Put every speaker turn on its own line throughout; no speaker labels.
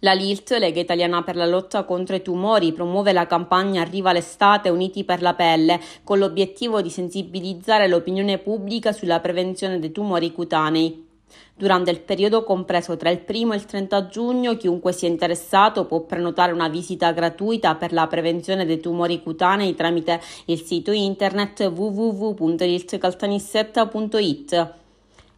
La LILT, Lega Italiana per la lotta contro i tumori, promuove la campagna Arriva l'estate Uniti per la pelle, con l'obiettivo di sensibilizzare l'opinione pubblica sulla prevenzione dei tumori cutanei. Durante il periodo compreso tra il 1 e il 30 giugno, chiunque sia interessato può prenotare una visita gratuita per la prevenzione dei tumori cutanei tramite il sito internet www.iltcaltanissetta.it.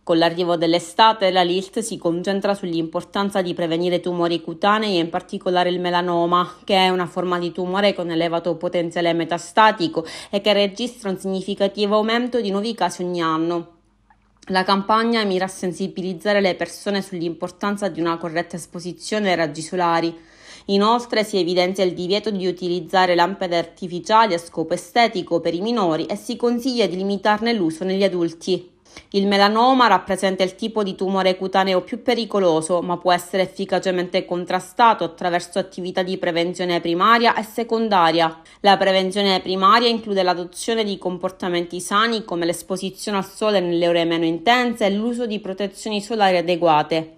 Con l'arrivo dell'estate la LILT si concentra sull'importanza di prevenire tumori cutanei e in particolare il melanoma, che è una forma di tumore con elevato potenziale metastatico e che registra un significativo aumento di nuovi casi ogni anno. La campagna mira a sensibilizzare le persone sull'importanza di una corretta esposizione ai raggi solari. Inoltre si evidenzia il divieto di utilizzare lampade artificiali a scopo estetico per i minori e si consiglia di limitarne l'uso negli adulti. Il melanoma rappresenta il tipo di tumore cutaneo più pericoloso, ma può essere efficacemente contrastato attraverso attività di prevenzione primaria e secondaria. La prevenzione primaria include l'adozione di comportamenti sani come l'esposizione al sole nelle ore meno intense e l'uso di protezioni solari adeguate.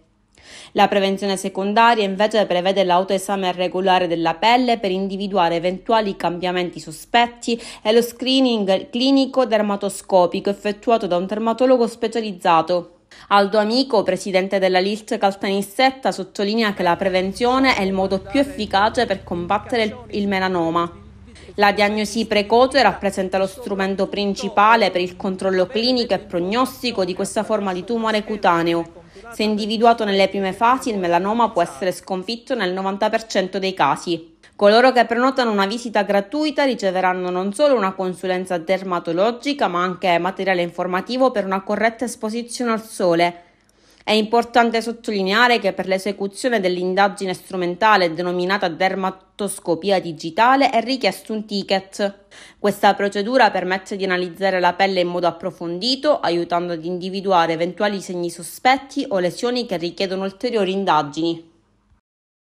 La prevenzione secondaria invece prevede l'autoesame regolare della pelle per individuare eventuali cambiamenti sospetti e lo screening clinico dermatoscopico effettuato da un dermatologo specializzato. Aldo Amico, presidente della LILT Caltanissetta, sottolinea che la prevenzione è il modo più efficace per combattere il melanoma. La diagnosi precoce rappresenta lo strumento principale per il controllo clinico e prognostico di questa forma di tumore cutaneo. Se individuato nelle prime fasi, il melanoma può essere sconfitto nel 90% dei casi. Coloro che prenotano una visita gratuita riceveranno non solo una consulenza dermatologica, ma anche materiale informativo per una corretta esposizione al sole è importante sottolineare che per l'esecuzione dell'indagine strumentale denominata dermatoscopia digitale è richiesto un ticket. Questa procedura permette di analizzare la pelle in modo approfondito, aiutando ad individuare eventuali segni sospetti o lesioni che richiedono ulteriori indagini.